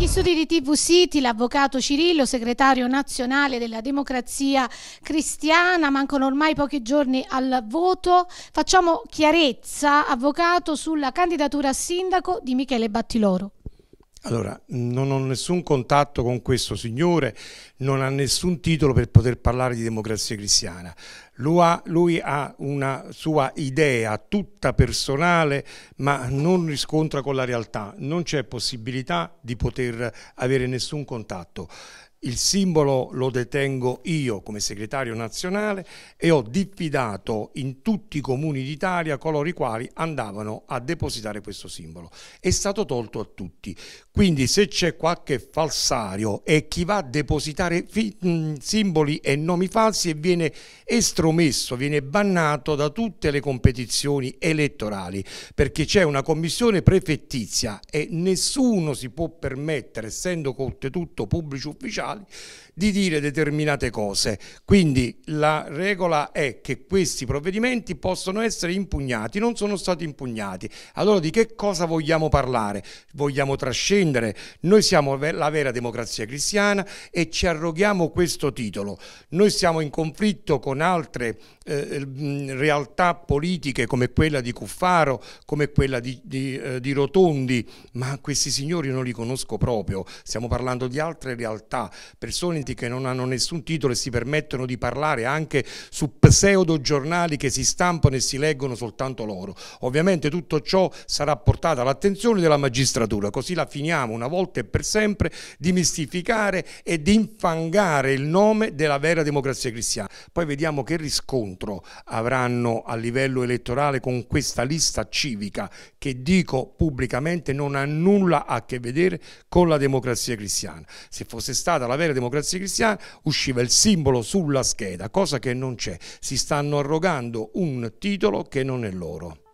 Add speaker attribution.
Speaker 1: Agli studi di TV City l'avvocato Cirillo, segretario nazionale della democrazia cristiana, mancano ormai pochi giorni al voto. Facciamo chiarezza, avvocato, sulla candidatura a sindaco di Michele Battiloro.
Speaker 2: Allora, non ho nessun contatto con questo signore, non ha nessun titolo per poter parlare di democrazia cristiana. Lui ha, lui ha, una sua idea tutta personale, ma non riscontra con la realtà. Non c'è possibilità di poter avere nessun contatto il simbolo lo detengo io come segretario nazionale e ho diffidato in tutti i comuni d'Italia coloro i quali andavano a depositare questo simbolo. È stato tolto a tutti. Quindi se c'è qualche falsario e chi va a depositare mm, simboli e nomi falsi e viene estromesso, viene bannato da tutte le competizioni elettorali perché c'è una commissione prefettizia e nessuno si può permettere, essendo tutto pubblici ufficiali, sociali di dire determinate cose. Quindi la regola è che questi provvedimenti possono essere impugnati, non sono stati impugnati. Allora di che cosa vogliamo parlare? Vogliamo trascendere? Noi siamo la vera democrazia cristiana e ci arroghiamo questo titolo. Noi siamo in conflitto con altre eh, ehm, realtà politiche come quella di Cuffaro, come quella di, di, eh, di Rotondi, ma questi signori non li conosco proprio. Stiamo parlando di altre realtà persone che non hanno nessun titolo e si permettono di parlare anche su pseudo giornali che si stampano e si leggono soltanto loro. Ovviamente tutto ciò sarà portato all'attenzione della magistratura, così la finiamo una volta e per sempre di mistificare e di infangare il nome della vera democrazia cristiana. Poi vediamo che riscontro avranno a livello elettorale con questa lista civica che dico pubblicamente non ha nulla a che vedere con la democrazia cristiana. Se fosse stata la vera democrazia cristiana, usciva il simbolo sulla scheda, cosa che non c'è. Si stanno arrogando un titolo che non è loro.